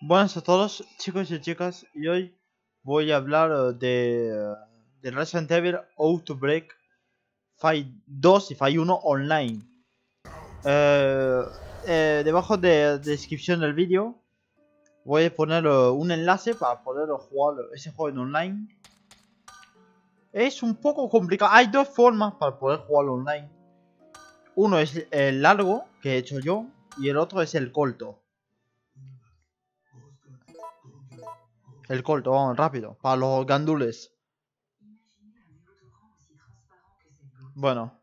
Buenas a todos chicos y chicas y hoy voy a hablar eh, de, eh, de Resident Evil Outbreak Fight 2 y Fight 1 online eh, Debajo de, descripción del vídeo voy a poner un enlace para poder jugar ese juego en online Es un poco complicado, hay dos formas para poder jugarlo online Uno es el largo que he hecho yo y el otro es el corto El colto, vamos, rápido. Para los gandules. Bueno.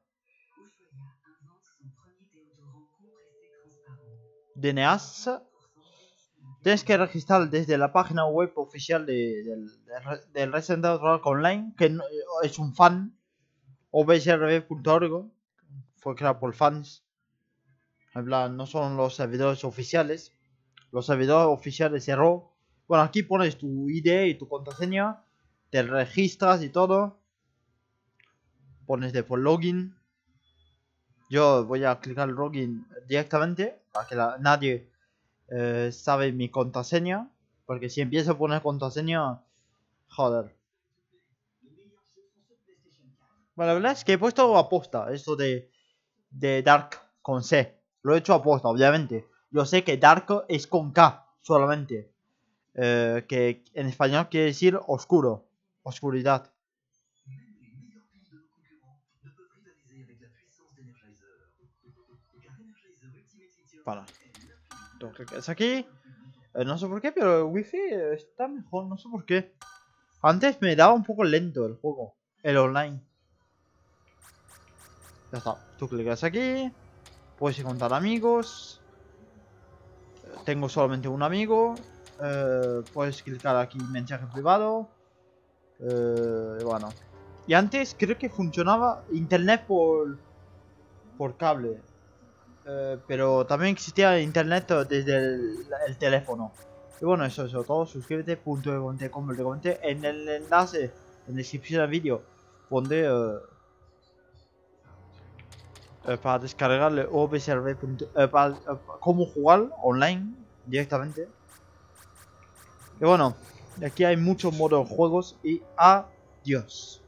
DNAs. Tienes que registrar desde la página web oficial del, del, del Resident Evil Online, que eh, es un fan. obsrb.org fue creado por fans. habla no son los servidores oficiales. Los servidores oficiales cerró bueno, aquí pones tu ID y tu contraseña, te registras y todo. Pones de por login. Yo voy a clicar login directamente para que nadie eh, sabe mi contraseña. Porque si empiezo a poner contraseña, joder. Bueno, la verdad es que he puesto aposta esto de, de Dark con C. Lo he hecho aposta, obviamente. Yo sé que Dark es con K solamente. Eh, que en español quiere decir oscuro, oscuridad. Para. tú clicas aquí. Eh, no sé por qué, pero el wifi está mejor, no sé por qué. Antes me daba un poco lento el juego, el online. Ya está, tú clicas aquí, puedes encontrar amigos. Eh, tengo solamente un amigo, eh, puedes clicar aquí mensaje privado. Eh, bueno. Y antes creo que funcionaba internet por, por cable. Eh, pero también existía internet desde el, teléfono. Y bueno, eso, eso, todo. Suscríbete, punto de como En el enlace, en la descripción del vídeo, pondré para descargarle observ.com para cómo jugar online directamente. Y bueno, aquí hay muchos modos juegos y adiós.